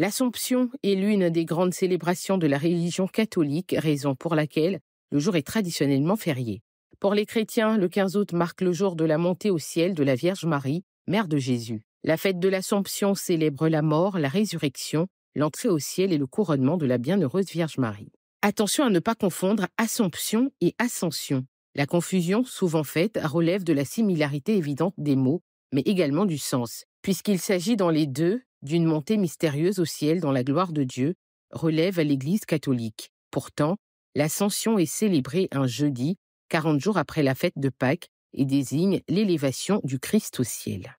L'Assomption est l'une des grandes célébrations de la religion catholique, raison pour laquelle le jour est traditionnellement férié. Pour les chrétiens, le 15 août marque le jour de la montée au ciel de la Vierge Marie, mère de Jésus. La fête de l'Assomption célèbre la mort, la résurrection, l'entrée au ciel et le couronnement de la bienheureuse Vierge Marie. Attention à ne pas confondre Assomption et Ascension. La confusion, souvent faite, relève de la similarité évidente des mots, mais également du sens, puisqu'il s'agit dans les deux d'une montée mystérieuse au ciel dans la gloire de Dieu, relève à l'Église catholique. Pourtant, l'ascension est célébrée un jeudi, quarante jours après la fête de Pâques, et désigne l'élévation du Christ au ciel.